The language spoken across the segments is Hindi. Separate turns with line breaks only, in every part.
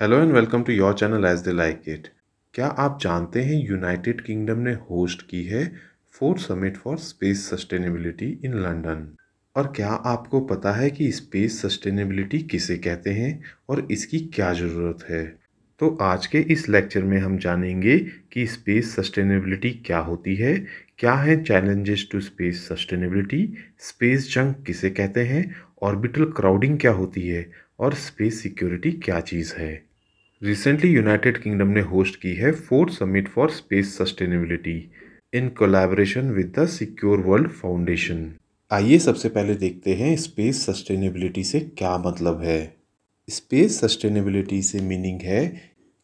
Hello and welcome to your channel as they like it क्या आप जानते हैं यूनाइटेड किंगडम ने होस्ट की है fourth summit for space sustainability in London और क्या आपको पता है कि स्पेस सस्टेनेबिलिटी किसे कहते हैं और इसकी क्या ज़रूरत है तो आज के इस लेक्चर में हम जानेंगे कि स्पेस सस्टेनेबिलिटी क्या होती है क्या है challenges to space sustainability space junk किसे कहते हैं ऑर्बिटल क्राउडिंग क्या होती है और स्पेस सिक्योरिटी क्या चीज़ है रिसेंटली यूनाइटेड किंगडम ने होस्ट की है fourth summit for space sustainability in collaboration with the Secure World Foundation आइए सबसे पहले देखते हैं स्पेस सस्टेनेबिलिटी से क्या मतलब है स्पेस सस्टेनेबिलिटी से मीनिंग है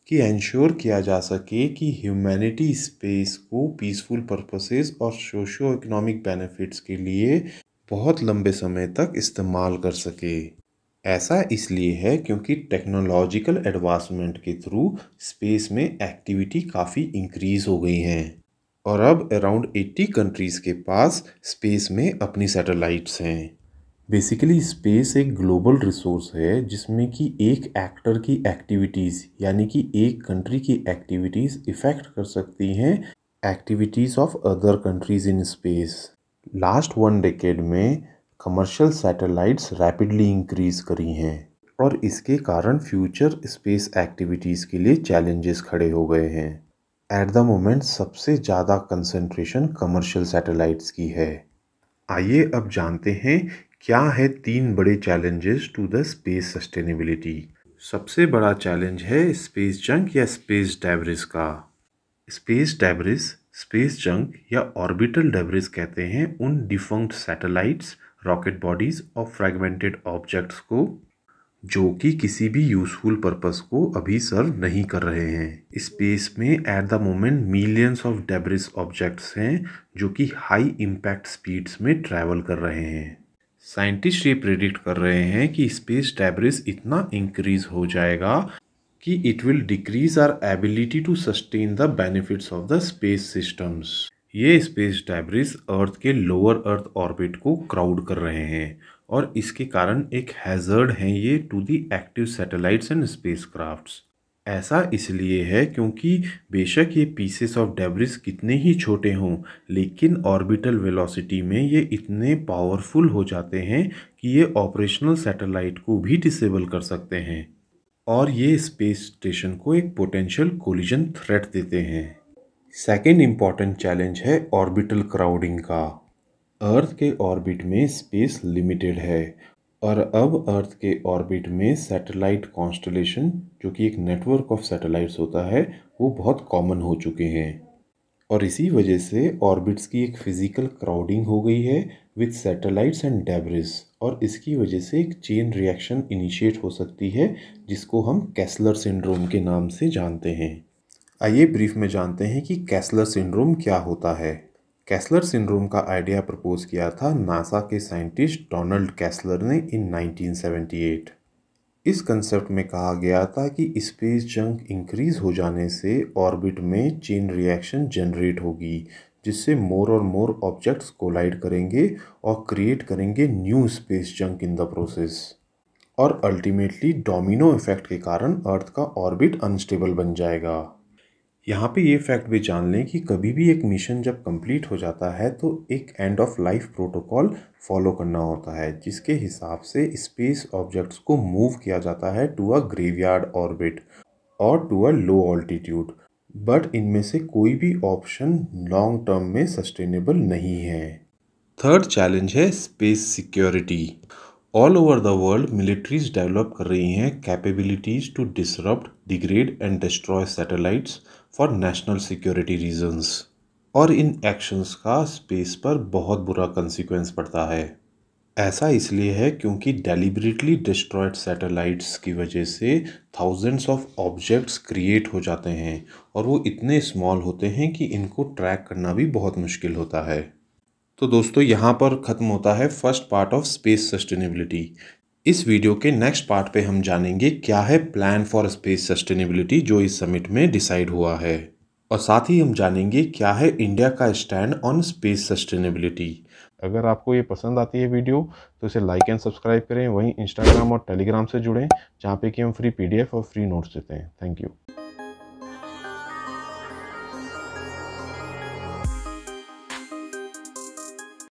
कि एंश्योर किया जा सके कि ह्यूमैनिटी स्पेस को पीसफुल पर्पसेस और सोशो इकोनॉमिक बेनिफिट्स के लिए बहुत लंबे समय तक इस्तेमाल कर सके ऐसा इसलिए है क्योंकि टेक्नोलॉजिकल एडवांसमेंट के थ्रू स्पेस में एक्टिविटी काफ़ी इंक्रीज़ हो गई हैं और अब अराउंड 80 कंट्रीज़ के पास स्पेस में अपनी सैटेलाइट्स हैं बेसिकली स्पेस एक ग्लोबल रिसोर्स है जिसमें कि एक एक्टर की एक्टिविटीज़ यानी कि एक कंट्री की एक्टिविटीज़ इफ़ेक्ट कर सकती हैं activities of other countries in space last one decade में कमर्शियल सैटेलाइट्स रैपिडली इंक्रीज करी हैं और इसके कारण फ्यूचर स्पेस एक्टिविटीज़ के लिए चैलेंजेस खड़े हो गए हैं एट द मोमेंट सबसे ज़्यादा कंसंट्रेशन कमर्शियल सैटेलाइट्स की है आइए अब जानते हैं क्या है तीन बड़े challenges to the space sustainability सबसे बड़ा चैलेंज है स्पेस जंक या स्पेस डेवरिस का स्पेस डेब्रिस स्पेस जंक या ऑर्बिटल डेब्रिस कहते हैं उन डिफंक्ट सैटेलाइट्स रॉकेट बॉडीज़ और फ्रेगमेंटेड ऑब्जेक्ट्स को जो कि किसी भी यूज़फुल पर्पस को अभी सर्व नहीं कर रहे हैं स्पेस में at the moment millions of debris objects हैं जो कि हाई इम्पैक्ट स्पीड्स में ट्रैवल कर रहे हैं साइंटिस्ट ये प्रिडिक्ट कर रहे हैं कि स्पेस डेब्रिस इतना इंक्रीज हो जाएगा कि it will decrease our ability to sustain the benefits of the space systems ये स्पेस डेब्रिस अर्थ के लोअर अर्थ ऑर्बिट को क्राउड कर रहे हैं और इसके कारण एक हैजर्ड हैं ये to the active satellites and space ऐसा इसलिए है क्योंकि बेशक ये पीसेस ऑफ डेब्रिस कितने ही छोटे हों लेकिन ऑर्बिटल वेलोसिटी में ये इतने पावरफुल हो जाते हैं कि ये ऑपरेशनल सैटेलाइट को भी डिसेबल कर सकते हैं और ये स्पेस स्टेशन को एक पोटेंशियल कोलिजन थ्रेट देते हैं सेकेंड इम्पॉर्टेंट चैलेंज है ऑर्बिटल क्राउडिंग का अर्थ के ऑर्बिट में स्पेस लिमिटेड है और अब अर्थ के ऑर्बिट में सैटेलाइट कॉन्स्टलेशन जो कि एक नेटवर्क ऑफ सैटेलाइट्स होता है वो बहुत कॉमन हो चुके हैं और इसी वजह से ऑर्बिट्स की एक फिज़िकल क्राउडिंग हो गई है विथ सैटेलाइट्स एंड डेबरिस और इसकी वजह से एक चेन रिएक्शन इनिशिएट हो सकती है जिसको हम कैसलर सिंड्रोम के नाम से जानते हैं आइए ब्रीफ में जानते हैं कि कैसलर सिंड्रोम क्या होता है कैसलर सिंड्रोम का आइडिया प्रपोज किया था नासा के साइंटिस्ट डोनाल्ड कैसलर ने इन 1978। इस कंसेप्ट में कहा गया था कि स्पेस जंक इंक्रीज हो जाने से ऑर्बिट में चेन रिएक्शन जनरेट होगी जिससे मोर और मोर ऑब्जेक्ट्स कोलाइड करेंगे और क्रिएट करेंगे new space junk in the process और अल्टीमेटली डोमिनो इफेक्ट के कारण अर्थ का ऑर्बिट अनस्टेबल बन जाएगा यहाँ पे ये फैक्ट भी जान लें कि कभी भी एक मिशन जब कंप्लीट हो जाता है तो एक end of life protocol follow करना होता है जिसके हिसाब से स्पेस ऑब्जेक्ट्स को मूव किया जाता है टू अ ग्रेवयार्ड ऑर्बिट और to a low altitude but इनमें से कोई भी ऑप्शन लॉन्ग टर्म में सस्टेनेबल नहीं है थर्ड चैलेंज है space security all over the world militaries develop कर रही हैं capabilities to disrupt degrade and destroy satellites for national security reasons और इन एक्शंस का स्पेस पर बहुत बुरा कंसिक्वेंस पड़ता है ऐसा इसलिए है क्योंकि डेलिबरेटली डिस्ट्रॉयड सैटेलाइट्स की वजह से थाउजेंड्स ऑफ ऑब्जेक्ट्स क्रिएट हो जाते हैं और वो इतने स्मॉल होते हैं कि इनको ट्रैक करना भी बहुत मुश्किल होता है तो दोस्तों यहाँ पर ख़त्म होता है first part of space sustainability इस वीडियो के नेक्स्ट पार्ट पे हम जानेंगे क्या है प्लान फॉर स्पेस सस्टेनेबिलिटी जो इस समिट में डिसाइड हुआ है और साथ ही हम जानेंगे क्या है इंडिया का स्टैंड ऑन स्पेस सस्टेनेबिलिटी अगर आपको ये पसंद आती है वीडियो तो इसे लाइक एंड सब्सक्राइब करें वहीं इंस्टाग्राम और टेलीग्राम से जुड़ें जहाँ पे कि हम फ्री पीडीएफ और फ्री नोट्स देते हैं थैंक यू